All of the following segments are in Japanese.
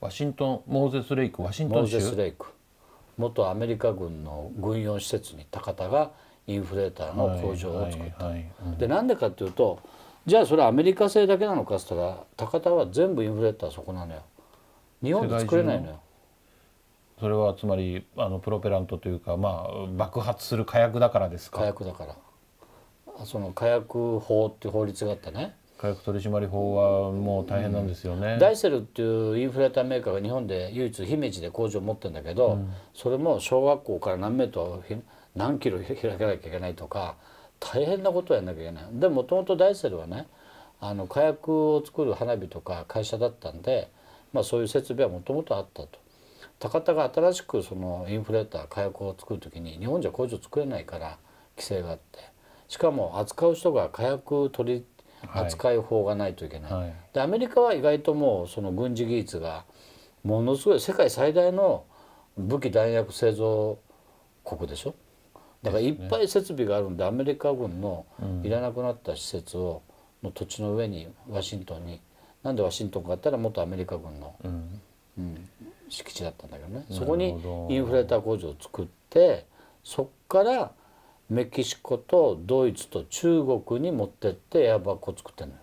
ワシントンモーゼス・レイクワシントン州モーゼス・レイク元アメリカ軍の軍用施設に高田がインフレーターの工場を作った。でなんでかっていうとじゃあそれアメリカ製だけなのかっつったら高田は全部インフレーターそこなのよ。日本で作れないのよ。それはつまりあのプロペラントというか、まあ、爆発する火薬だからですか火薬だからその火薬法っていう法律があってね火薬取締法はもう大変なんですよね、うん、ダイセルっていうインフレーターメーカーが日本で唯一姫路で工場を持ってるんだけど、うん、それも小学校から何メートル何キロ開かなきゃいけないとか大変なことをやんなきゃいけないでもともとダイセルはねあの火薬を作る花火とか会社だったんで、まあ、そういう設備はもともとあったと。高田が新しくそのインフレーター火薬を作る時に日本じゃ工場作れないから規制があってしかも扱う人が火薬取扱い法がないといけない、はい、でアメリカは意外ともうその軍事技術がものすごい世界最大の武器弾薬製造国でしょだからいっぱい設備があるんでアメリカ軍のいらなくなった施設をの土地の上にワシントンになんでワシントンかったら元アメリカ軍の、うんうん、敷地だったんだけどねそこにインフレーター工場を作ってそっからメキシコとドイツと中国に持ってってエアバッグを作ってんのよ。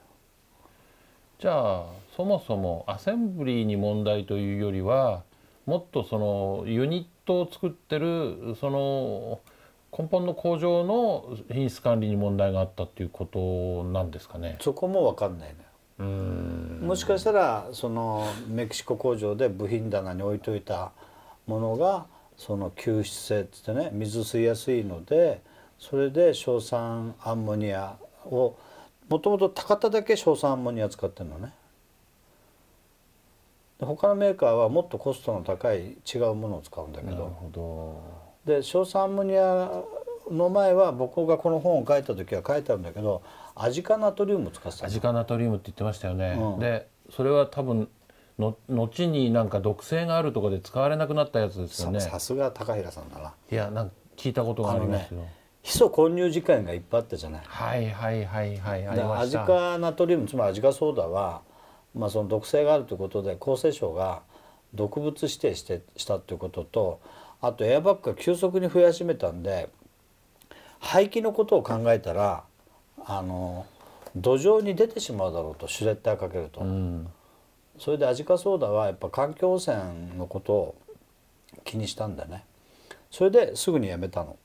じゃあそもそもアセンブリーに問題というよりはもっとそのユニットを作ってるその根本の工場の品質管理に問題があったっていうことなんですかね。そこも分かんないのよ。もしかしたらそのメキシコ工場で部品棚に置いといたものがその吸湿性っつってね水吸いやすいので。それで硝酸アンモニアをもともと高田だけ硝酸アンモニア使ってるのね他のメーカーはもっとコストの高い違うものを使うんだけどで硝酸アンモニアの前は僕がこの本を書いた時は書いてあるんだけどアジ化ナトリウム使ってたアジナトリウムって言ってましたよね、うん、でそれは多分の後になんか毒性があるとこで使われなくなったやつですよねさすが高平さんだないやなんか聞いたことがありますよ、ね、ヒ素混入時間がいっぱいあったじゃない。はいはいはいはい。で、アジ化ナトリウムつまりアジ化ソーダは、まあ、その毒性があるということで厚生省が毒物指定してしたということとあとエアバッグが急速に増やしめたんで排気のことを考えたらあの土壌に出てしまうだろうとシュレッダーかけると、うん、それでアジ化ソーダはやっぱ環境汚染のことを気にしたんだねそれですぐにやめたの。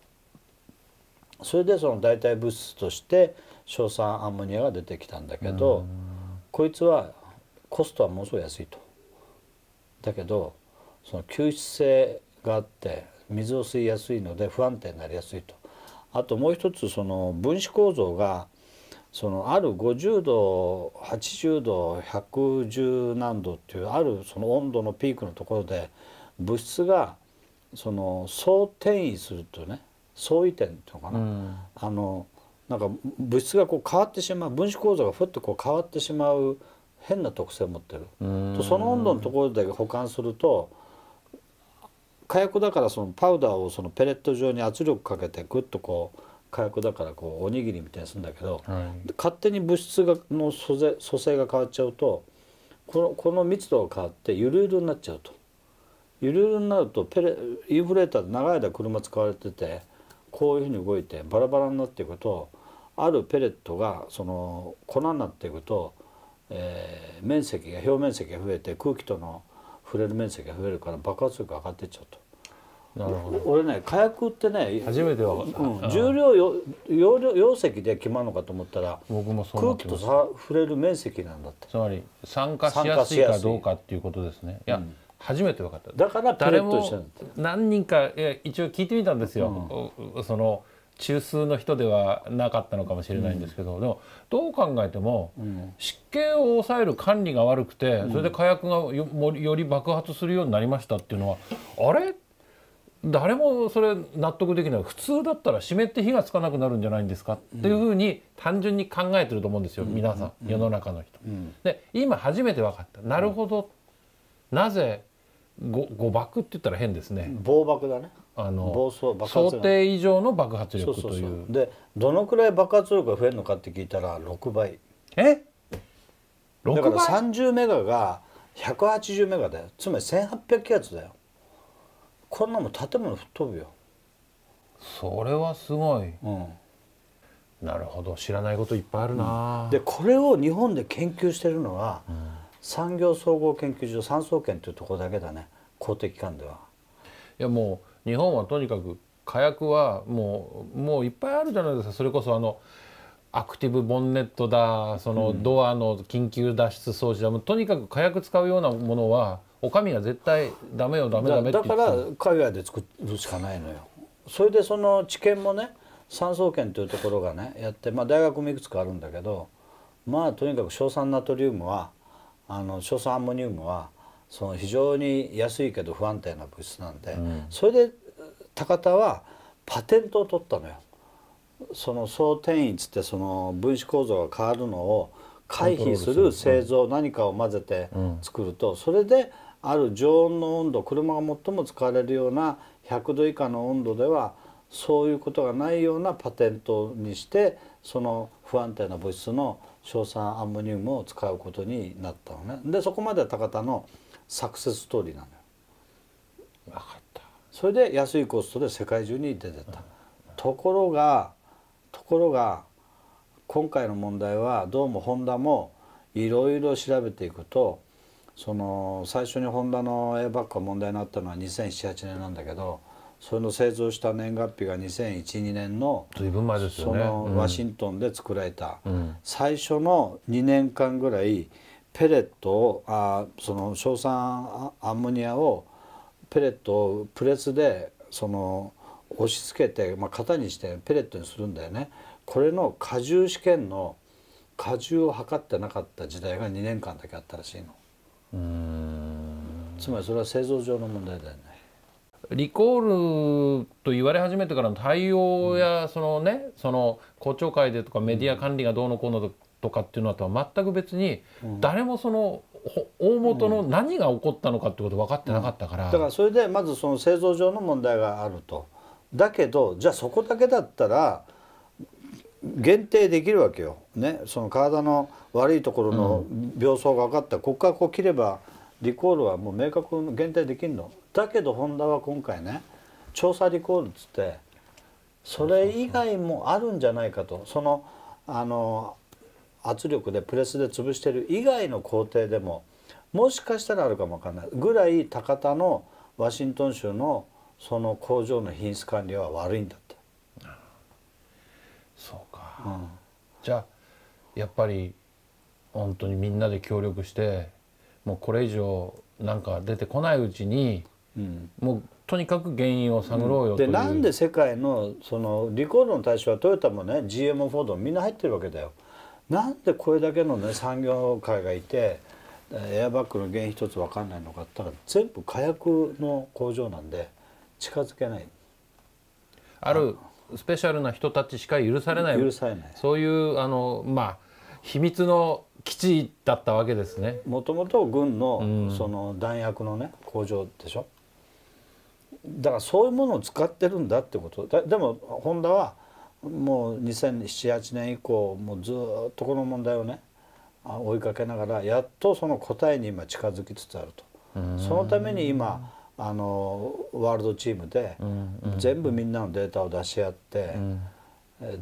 それでその代替物質として硝酸アンモニアが出てきたんだけどこいつはコストはものすごい安いと。だけどその吸湿性があって水を吸いやすいので不安定になりやすいと。あともう一つその分子構造がそのある50度80度110何度っていうあるその温度のピークのところで物質がその総転移するというね相違点っていうのかな、うん、あのなんか物質がこう変わってしまう分子構造がふっとこう変わってしまう変な特性を持ってる、とその温度のところで保管すると火薬だからそのパウダーをそのペレット状に圧力かけてグッとこう火薬だからこうおにぎりみたいにするんだけど、はい、勝手に物質がの組成組成が変わっちゃうとこのこの密度が変わってゆるゆるになっちゃうと。ゆるゆるになるとペレインフレーターで長い間車使われててこういうふうに動いてバラバラになっていくとあるペレットがその粉になっていくと、えー、面積が表面積が増えて空気との触れる面積が増えるから爆発力が上がってっちゃうと。俺ね火薬ってね初めては、うん、重量よ容量容積で決まるのかと思ったら僕もそう空気とさ触れる面積なんだってつまり酸化しやすいかどうかっていうことですねいや、うん初めて分かっただから誰も何人か一応聞いてみたんですよ、うん、その中枢の人ではなかったのかもしれないんですけど、うん、でもどう考えても、湿気を抑える管理が悪くて、それで火薬がよより爆発するようになりましたっていうのはあれ誰もそれ納得できない普通だったら湿って火がつかなくなるんじゃないんですかっていうふうに単純に考えてると思うんですよ、うん、皆さん世の中の人。うん、で今初めて分かったなるほど、うん、なぜ誤爆って言ったら変ですね暴爆だねあの想定以上の爆発力というでどのくらい爆発力が増えるのかって聞いたら六倍え六倍だから30メガが百八十メガだよつまり千八百気圧だよこんなもん建物吹っ飛ぶよそれはすごい、うん、なるほど知らないこといっぱいあるな、うん、でこれを日本で研究してるのは、うん産業総合研究所産総研というところだけだね公的機関では。いやもう日本はとにかく火薬はもうもういっぱいあるじゃないですかそれこそあのアクティブボンネットだそのドアの緊急脱出装置だ、うん、とにかく火薬使うようなものはお上が絶対ダメよダメダメってだから海外で作るしかないのよ。それでその知見もね産総研というところがねやって、まあ、大学もいくつかあるんだけどまあとにかく硝酸ナトリウムはあの硝酸アンモニウムはその非常に安いけど不安定な物質なんで、うん、それで高田はパテントを取ったのよ。その総転移つってその分子構造が変わるのを回避する製造、何かを混ぜて作ると、それである常温の温度車が最も使われるような100度以下の温度ではそういうことがないようなパテントにしてその不安定な物質の硝酸アンモニウムを使うことになったのねでそこまでは高田のサクセスストーリーなのよ分かったそれで安いコストで世界中に出てった、ところがところが今回の問題はどうもホンダもいろいろ調べていくとその最初にホンダの A バッグが問題になったのは2007 8年なんだけどその製造した年月日が2001年の随分前ですよね、そのワシントンで作られた、うん、最初の2年間ぐらいペレットをあその硝酸アンモニアをペレットをプレスでその押し付けて、まあ、型にしてペレットにするんだよね。これの荷重試験の荷重を測ってなかった時代が2年間だけあったらしいのつまりそれは製造上の問題だよねリコールと言われ始めてからの対応や、そのねその公聴会でとかメディア管理がどうのこうのとかっていうのとは全く別に、誰もその大元の何が起こったのかってこと分かってなかったから、だからそれでまずその製造上の問題があるとだけどじゃあそこだけだったら限定できるわけよ、ね、その体の悪いところの病巣が分かった、ここからこう切ればリコールはもう明確に限定できるのだけどホンダは今回ね調査リコールっつってそれ以外もあるんじゃないかとそのあの圧力でプレスで潰してる以外の工程でももしかしたらあるかもわかんないぐらい高田のワシントン州のその工場の品質管理は悪いんだって。そうか、うん、じゃあやっぱり本当にみんなで協力してもうこれ以上なんか出てこないうちに、うん、もうとにかく原因を探ろうよでなんで世界のそのリコードの対象はトヨタもね GM フォードみんな入ってるわけだよなんでこれだけのね産業界がいてエアバッグの原因一つ分かんないのかったら全部火薬の工場なんで近づけないあるスペシャルな人たちしか許されない許されないそういうあのまあ秘密の基地だったわけですねもともと軍のその弾薬のね工場でしょだからそういうものを使ってるんだってことだでもホンダはもう2078年以降もうずっとこの問題をね追いかけながらやっとその答えに今近づきつつあるとそのために今あのワールドチームで全部みんなのデータを出し合って、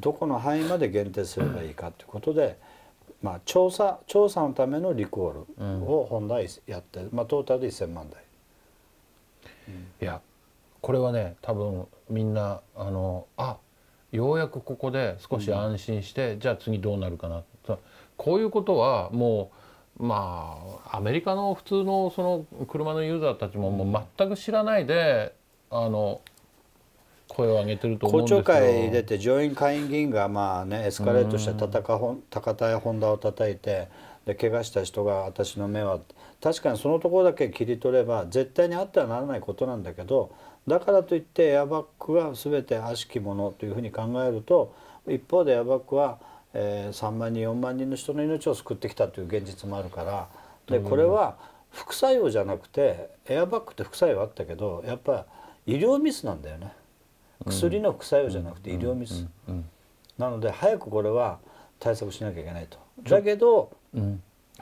どこの範囲まで限定すればいいかということで。まあ、調査調査のためのリコールを本来やって、うん、まあ、トータルで1,000万台、うん、いやこれはね多分みんなあのあようやくここで少し安心して、うん、じゃあ次どうなるかなこういうことはもうまあアメリカの普通のその車のユーザーたちももう全く知らないであの声を上げてると公聴会出て上院下院議員がまあ、ね、エスカレートして高田や本田を叩いてで怪我した人が私の目は確かにそのところだけ切り取れば絶対にあってはならないことなんだけどだからといってエアバッグは全て悪しきものというふうに考えると一方でエアバッグは、えー、3万人4万人の人の命を救ってきたという現実もあるからでこれは副作用じゃなくてエアバッグって副作用あったけどやっぱ医療ミスなんだよね。薬の副作用じゃなくて医療ミス、なので早くこれは対策しなきゃいけないとだけど、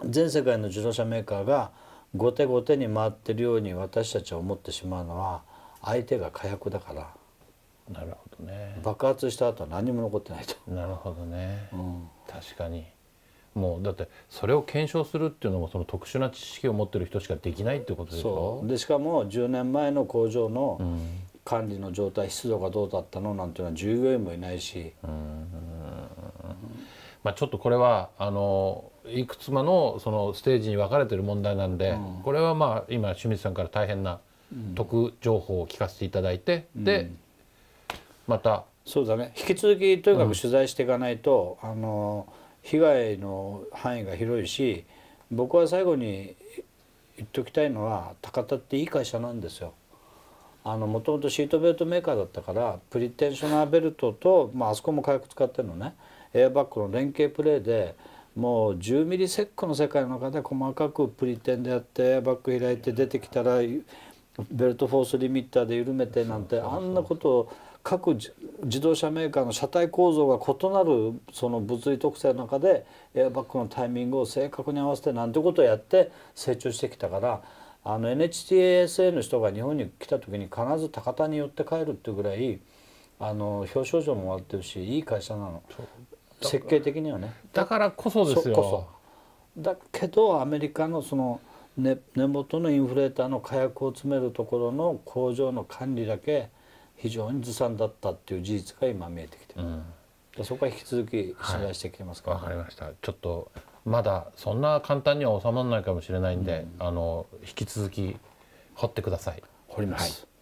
全世界の自動車メーカーが後手後手に回ってるように私たちは思ってしまうのは相手が火薬だからなるほどね爆発した後は何も残ってないとなるほどね、うん、確かにもうだってそれを検証するっていうのもその特殊な知識を持ってる人しかできないってことでしょでしかも10年前の工場の管理の状態湿度がどうだったのなんていうのは従業員もいないし。まあ、ちょっとこれはあのいくつものそのステージに分かれてる問題なんで、うん、これはまあ今清水さんから大変な得情報を聞かせていただいて、うん、でまたそうだね引き続きとにかく取材していかないと、うん、あの被害の範囲が広いし僕は最後に言っときたいのは高田っていい会社なんですよ。もともとシートベルトメーカーだったからプリテンショナーベルトと、まあ、あそこも火薬使ってるのねエアバッグの連携プレーでもう10ミリセックの世界の中で細かくプリテンでやってエアバッグ開いて出てきたらベルトフォースリミッターで緩めてなんてあんなことを各自動車メーカーの車体構造が異なるその物理特性の中でエアバッグのタイミングを正確に合わせてなんてことをやって成長してきたから。あの NHTSA の人が日本に来た時に必ず高田に寄って帰るっていうぐらいあの表彰状ももらってるしいい会社なの設計的にはねだからこそですよだけどアメリカのその根元のインフレーターの火薬を詰めるところの工場の管理だけ非常にずさんだったっていう事実が今見えてきてる、うん、そこは引き続き取材してきてますから、わ、はい、かりましたちょっとまだそんな簡単には収まらないかもしれないんで、あの引き続き掘ってください。掘ります、はい